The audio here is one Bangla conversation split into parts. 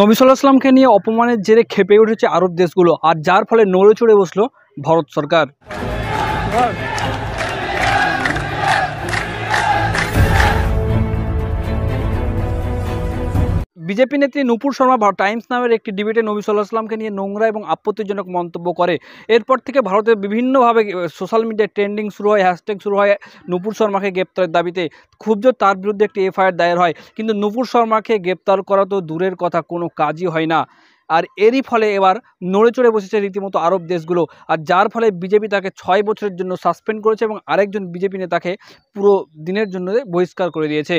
নবী আসলামকে নিয়ে অপমানের জেরে খেপে উঠেছে আরব দেশগুলো আর যার ফলে নড়ে চড়ে বসলো ভারত সরকার বিজেপি নেত্রী নূপুর শর্মা টাইমস নামের একটি ডিবেটে নবী সাল্লাহ আসলামকে নিয়ে নোংরা এবং আপত্তিজনক মন্তব্য করে এরপর থেকে ভারতে বিভিন্নভাবে সোশ্যাল মিডিয়ায় ট্রেন্ডিং শুরু হয় হ্যাশট্যাগ শুরু হয় নূপুর শর্মাকে গ্রেপ্তারের দাবিতে ক্ষুব্ধ তার বিরুদ্ধে একটি এফআইআর দায়ের হয় কিন্তু নূপুর শর্মাকে গ্রেপ্তার করা তো দূরের কথা কোনো কাজই হয় না আর এরই ফলে এবার নড়ে চড়ে বসেছে রীতিমতো আরব দেশগুলো আর যার ফলে বিজেপি তাকে ছয় বছরের জন্য সাসপেন্ড করেছে এবং আরেকজন বিজেপি নেতাকে পুরো দিনের জন্য বহিষ্কার করে দিয়েছে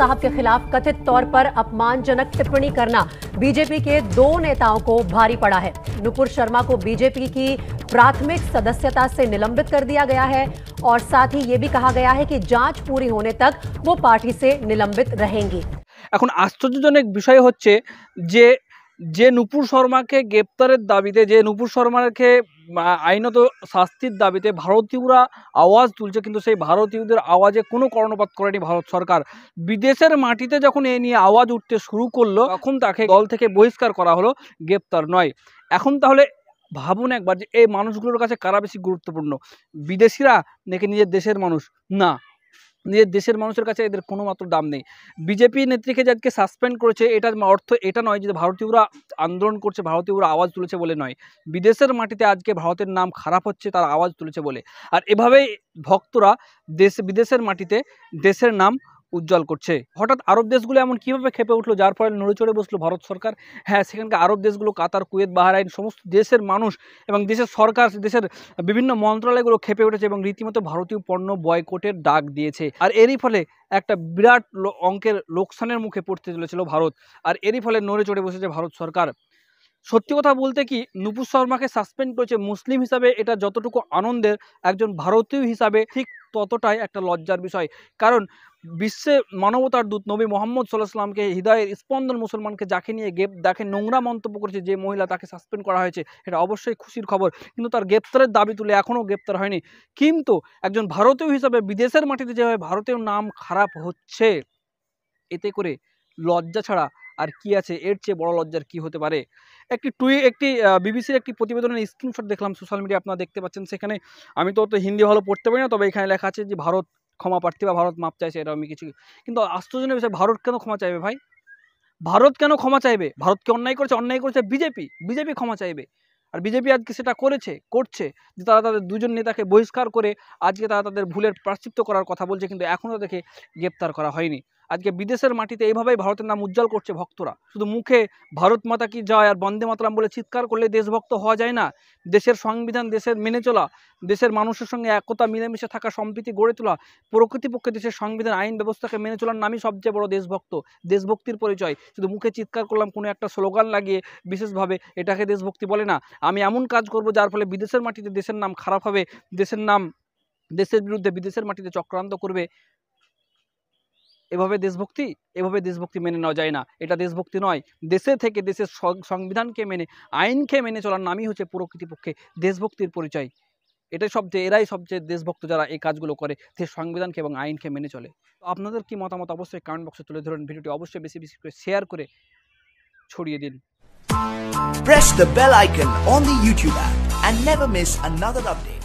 साहब के खिलाफ कथित तौर पर अपमानजनक टिप्पणी करना बीजेपी के दो नेताओं को भारी पड़ा है नुपुर शर्मा को बीजेपी की प्राथमिक सदस्यता से निलंबित कर दिया गया है और साथ ही ये भी कहा गया है कि जांच पूरी होने तक वो पार्टी से निलंबित रहेंगी एन आश्चर्यजनक विषय हे যে নুপুর শর্মাকে গ্রেপ্তারের দাবিতে যে নুপুর শর্মাকে আইনত শাস্তির দাবিতে ভারতীয়রা আওয়াজ তুলছে কিন্তু সেই ভারতীয়দের আওয়াজে কোনো কর্ণপাত করেনি ভারত সরকার বিদেশের মাটিতে যখন এ নিয়ে আওয়াজ উঠতে শুরু করলো তখন তাকে দল থেকে বহিষ্কার করা হলো গ্রেপ্তার নয় এখন তাহলে ভাবুন একবার যে এই মানুষগুলোর কাছে কারা বেশি গুরুত্বপূর্ণ বিদেশিরা নাকি নিজের দেশের মানুষ না নিজের দেশের মানুষের কাছে এদের কোনো মাত্র দাম নেই বিজেপি নেত্রীকে যে আজকে সাসপেন্ড করেছে এটার অর্থ এটা নয় যে ভারতীয়রা আন্দোলন করছে ভারতীয়রা আওয়াজ তুলেছে বলে নয় বিদেশের মাটিতে আজকে ভারতের নাম খারাপ হচ্ছে তার আওয়াজ তুলেছে বলে আর এভাবেই ভক্তরা দেশ বিদেশের মাটিতে দেশের নাম উজ্জ্বল করছে হঠাৎ আরব দেশগুলো এমন কিভাবে খেপে উঠলো যার ফলে নড়েচড়ে বসলো ভারত সরকার হ্যাঁ সেখানকার আরব দেশগুলো কাতার কুয়েত বাহারাইন সমস্ত দেশের মানুষ এবং দেশের সরকার দেশের বিভিন্ন মন্ত্রণালয়গুলো খেপে উঠেছে এবং রীতিমতো ভারতীয় পণ্য বয়কটের ডাক দিয়েছে আর এরই ফলে একটা বিরাট অঙ্কের লোকসানের মুখে পড়তে চলেছিল ভারত আর এরই ফলে নড়ে চড়ে বসেছে ভারত সরকার সত্যি কথা বলতে কি নুপুর শর্মাকে সাসপেন্ড করেছে মুসলিম হিসাবে এটা যতটুকু আনন্দের একজন ভারতীয় হিসাবে ঠিক ততটাই একটা লজ্জার বিষয় কারণ বিশ্বে মানবতার দূত নবী মোহাম্মদ সাল্লাহ সাল্লামকে হৃদয়ের স্পন্দন মুসলমানকে যাকে নিয়ে গেপ দেখে নোংরা মন্তব্য করেছে যে মহিলা তাকে সাসপেন্ড করা হয়েছে এটা অবশ্যই খুশির খবর কিন্তু তার গ্রেপ্তারের দাবি তুলে এখনও গ্রেপ্তার হয়নি কিন্তু একজন ভারতীয় হিসাবে বিদেশের মাটিতে যেভাবে ভারতীয় নাম খারাপ হচ্ছে এতে করে লজ্জা ছাড়া আর কি আছে এর চেয়ে বড় লজ্জার কি হতে পারে একটি টুই একটি বিবিসির একটি প্রতিবেদনের স্ক্রিনশট দেখলাম সোশ্যাল মিডিয়া আপনারা দেখতে পাচ্ছেন সেখানে আমি তো হিন্দি ভালো পড়তে পারি না তবে এখানে লেখা আছে যে ভারত ক্ষমা প্রার্থী বা ভারত মাপ চাইছে এটা আমি কিছু কিন্তু আশ্চর্যজনের বিষয় ভারত কেন ক্ষমা চাইবে ভাই ভারত কেন ক্ষমা চাইবে ভারতকে অন্যায় করেছে অন্যায় করেছে বিজেপি বিজেপি ক্ষমা চাইবে আর বিজেপি আজকে সেটা করেছে করছে যে তারা তাদের দুজন নেতাকে বহিষ্কার করে আজকে তারা তাদের ভুলের প্রাশ্চিত্য করার কথা বলছে কিন্তু এখনও তাদেরকে গ্রেপ্তার করা হয়নি আজকে বিদেশের মাটিতে এইভাবেই ভারতের নাম উজ্জ্বল করছে ভক্তরা শুধু মুখে ভারত মাতা কি যায় আর বন্দে মাতরাম বলে চিৎকার করলে দেশভক্ত হওয়া যায় না দেশের সংবিধান দেশের মেনে চলা দেশের মানুষের সঙ্গে একতা মিলেমিশে থাকা সম্প্রীতি গড়ে তোলা প্রকৃতিপক্ষে দেশের সংবিধান আইন ব্যবস্থাকে মেনে চলার নামই সবচেয়ে বড় দেশভক্ত দেশভক্তির পরিচয় শুধু মুখে চিৎকার করলাম কোনো একটা স্লোগান লাগিয়ে বিশেষভাবে এটাকে দেশভক্তি বলে না আমি এমন কাজ করব যার ফলে বিদেশের মাটিতে দেশের নাম খারাপ হবে দেশের নাম দেশের বিরুদ্ধে বিদেশের মাটিতে চক্রান্ত করবে এভাবে দেশভক্তি এভাবে দেশভক্তি মেনে নেওয়া যায় না এটা দেশভক্তি নয় দেশে থেকে দেশের সংবিধানকে মেনে আইনকে মেনে চলার নামই হচ্ছে প্রকৃতিপক্ষে দেশভক্তির পরিচয় এটাই সবচেয়ে এরাই সবচেয়ে দেশভক্ত যারা এই কাজগুলো করে সে সংবিধানকে এবং আইনকে মেনে চলে তো আপনাদের কি মতামত অবশ্যই কমেন্ট বক্সে তুলে ধরুন ভিডিওটি অবশ্যই বেশি বেশি করে শেয়ার করে ছড়িয়ে দিন Press the bell icon on the YouTube app and never miss another update.